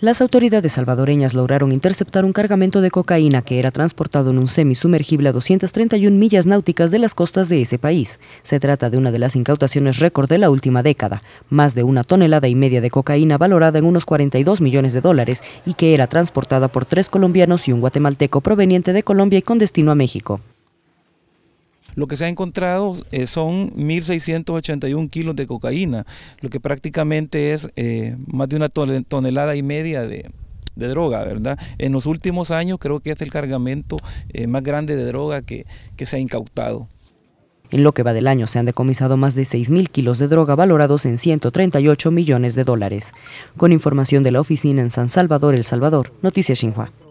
Las autoridades salvadoreñas lograron interceptar un cargamento de cocaína que era transportado en un semisumergible a 231 millas náuticas de las costas de ese país. Se trata de una de las incautaciones récord de la última década, más de una tonelada y media de cocaína valorada en unos 42 millones de dólares y que era transportada por tres colombianos y un guatemalteco proveniente de Colombia y con destino a México. Lo que se ha encontrado eh, son 1.681 kilos de cocaína, lo que prácticamente es eh, más de una tonelada y media de, droga, ¿verdad? En los últimos años creo que es el cargamento eh, más grande de droga que, que, se ha incautado. En lo que va del año se han decomisado más de 6.000 kilos de droga valorados en 138 millones de dólares. Con información de la oficina en San Salvador, El Salvador, Noticias Xinhua.